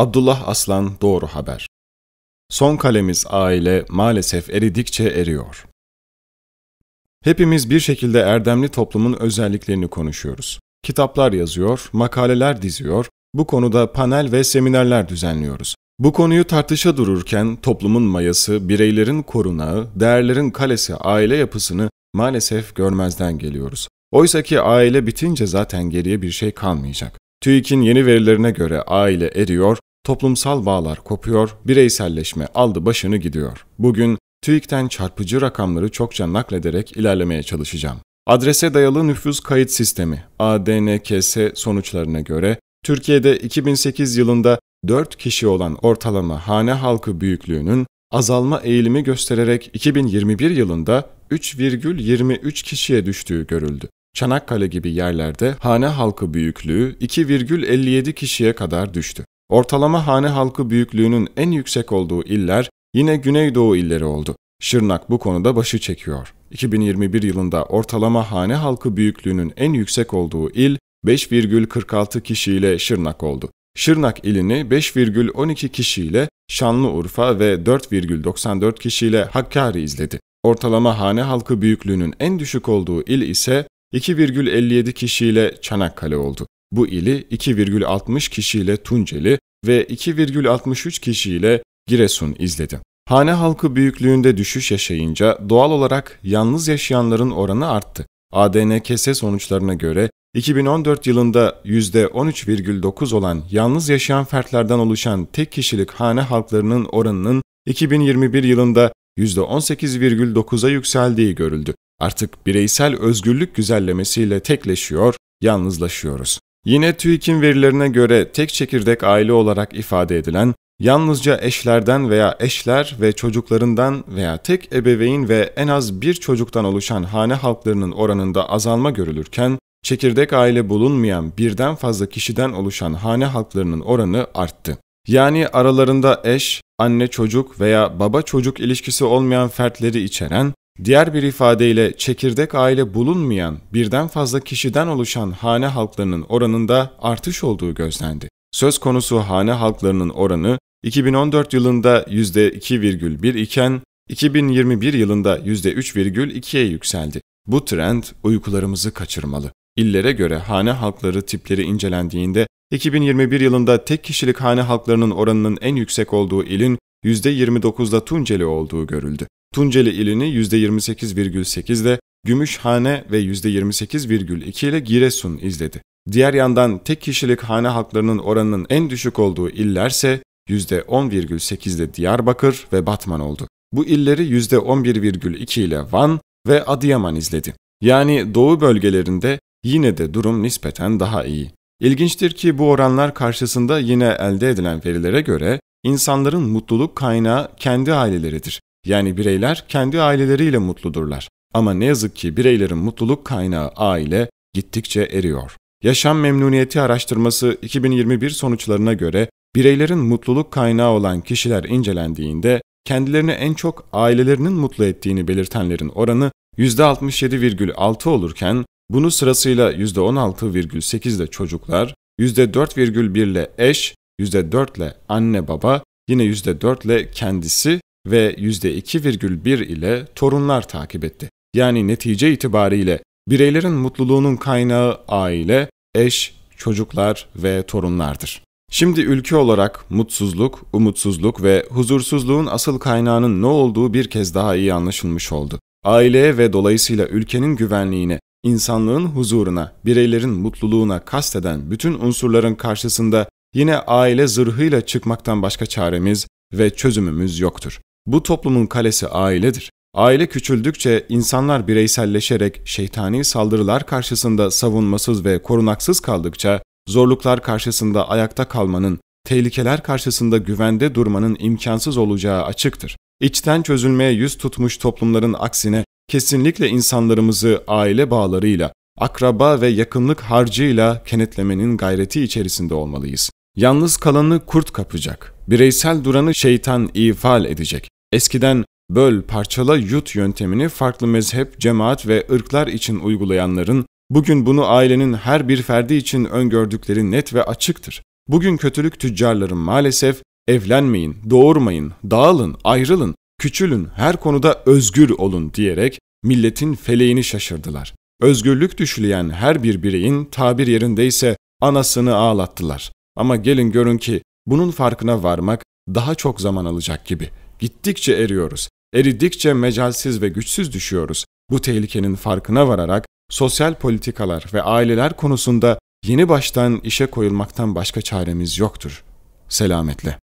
Abdullah Aslan Doğru Haber Son kalemiz aile maalesef eridikçe eriyor. Hepimiz bir şekilde erdemli toplumun özelliklerini konuşuyoruz. Kitaplar yazıyor, makaleler diziyor, bu konuda panel ve seminerler düzenliyoruz. Bu konuyu tartışa dururken toplumun mayası, bireylerin korunağı, değerlerin kalesi aile yapısını maalesef görmezden geliyoruz. Oysa ki aile bitince zaten geriye bir şey kalmayacak. TÜİK'in yeni verilerine göre aile eriyor, Toplumsal bağlar kopuyor, bireyselleşme aldı başını gidiyor. Bugün TÜİK'ten çarpıcı rakamları çokça naklederek ilerlemeye çalışacağım. Adrese dayalı nüfus kayıt sistemi ADNKS sonuçlarına göre Türkiye'de 2008 yılında 4 kişi olan ortalama hane halkı büyüklüğünün azalma eğilimi göstererek 2021 yılında 3,23 kişiye düştüğü görüldü. Çanakkale gibi yerlerde hane halkı büyüklüğü 2,57 kişiye kadar düştü. Ortalama hane halkı büyüklüğünün en yüksek olduğu iller yine Güneydoğu illeri oldu. Şırnak bu konuda başı çekiyor. 2021 yılında ortalama hane halkı büyüklüğünün en yüksek olduğu il 5,46 kişiyle Şırnak oldu. Şırnak ilini 5,12 kişiyle Şanlıurfa ve 4,94 kişiyle Hakkari izledi. Ortalama hane halkı büyüklüğünün en düşük olduğu il ise 2,57 kişiyle Çanakkale oldu. Bu ili 2,60 kişiyle Tunceli ve 2,63 kişiyle Giresun izledi. Hane halkı büyüklüğünde düşüş yaşayınca doğal olarak yalnız yaşayanların oranı arttı. ADN kese sonuçlarına göre 2014 yılında %13,9 olan yalnız yaşayan fertlerden oluşan tek kişilik hane halklarının oranının 2021 yılında %18,9'a yükseldiği görüldü. Artık bireysel özgürlük güzellemesiyle tekleşiyor, yalnızlaşıyoruz. Yine TÜİK'in verilerine göre tek çekirdek aile olarak ifade edilen yalnızca eşlerden veya eşler ve çocuklarından veya tek ebeveyn ve en az bir çocuktan oluşan hane halklarının oranında azalma görülürken, çekirdek aile bulunmayan birden fazla kişiden oluşan hane halklarının oranı arttı. Yani aralarında eş, anne çocuk veya baba çocuk ilişkisi olmayan fertleri içeren Diğer bir ifadeyle çekirdek aile bulunmayan, birden fazla kişiden oluşan hane halklarının oranında artış olduğu gözlendi. Söz konusu hane halklarının oranı 2014 yılında %2,1 iken 2021 yılında %3,2'ye yükseldi. Bu trend uykularımızı kaçırmalı. İllere göre hane halkları tipleri incelendiğinde 2021 yılında tek kişilik hane halklarının oranının en yüksek olduğu ilin %29'da Tunceli olduğu görüldü. Tunceli ilini %28,8'de Gümüşhane ve %28,2 ile Giresun izledi. Diğer yandan tek kişilik hane halklarının oranının en düşük olduğu illerse %10,8'de Diyarbakır ve Batman oldu. Bu illeri %11,2 ile Van ve Adıyaman izledi. Yani doğu bölgelerinde yine de durum nispeten daha iyi. İlginçtir ki bu oranlar karşısında yine elde edilen verilere göre insanların mutluluk kaynağı kendi aileleridir. Yani bireyler kendi aileleriyle mutludurlar. Ama ne yazık ki bireylerin mutluluk kaynağı aile gittikçe eriyor. Yaşam Memnuniyeti Araştırması 2021 sonuçlarına göre bireylerin mutluluk kaynağı olan kişiler incelendiğinde kendilerini en çok ailelerinin mutlu ettiğini belirtenlerin oranı %67,6 olurken bunu sırasıyla %16,8 ile çocuklar, %4,1 ile eş, %4 ile anne baba, yine %4 ile kendisi ve %2,1 ile torunlar takip etti. Yani netice itibariyle bireylerin mutluluğunun kaynağı aile, eş, çocuklar ve torunlardır. Şimdi ülke olarak mutsuzluk, umutsuzluk ve huzursuzluğun asıl kaynağının ne olduğu bir kez daha iyi anlaşılmış oldu. Aileye ve dolayısıyla ülkenin güvenliğine İnsanlığın huzuruna, bireylerin mutluluğuna kasteden bütün unsurların karşısında yine aile zırhıyla çıkmaktan başka çaremiz ve çözümümüz yoktur. Bu toplumun kalesi ailedir. Aile küçüldükçe insanlar bireyselleşerek şeytani saldırılar karşısında savunmasız ve korunaksız kaldıkça, zorluklar karşısında ayakta kalmanın, tehlikeler karşısında güvende durmanın imkansız olacağı açıktır. İçten çözülmeye yüz tutmuş toplumların aksine kesinlikle insanlarımızı aile bağlarıyla, akraba ve yakınlık harcıyla kenetlemenin gayreti içerisinde olmalıyız. Yalnız kalanı kurt kapacak, bireysel duranı şeytan ifal edecek. Eskiden böl, parçala, yut yöntemini farklı mezhep, cemaat ve ırklar için uygulayanların, bugün bunu ailenin her bir ferdi için öngördükleri net ve açıktır. Bugün kötülük tüccarların maalesef evlenmeyin, doğurmayın, dağılın, ayrılın, küçülün, her konuda özgür olun diyerek milletin feleğini şaşırdılar. Özgürlük düşleyen her bir bireyin tabir yerindeyse anasını ağlattılar. Ama gelin görün ki bunun farkına varmak daha çok zaman alacak gibi. Gittikçe eriyoruz. Eridikçe mecalsiz ve güçsüz düşüyoruz. Bu tehlikenin farkına vararak sosyal politikalar ve aileler konusunda yeni baştan işe koyulmaktan başka çaremiz yoktur. Selametle.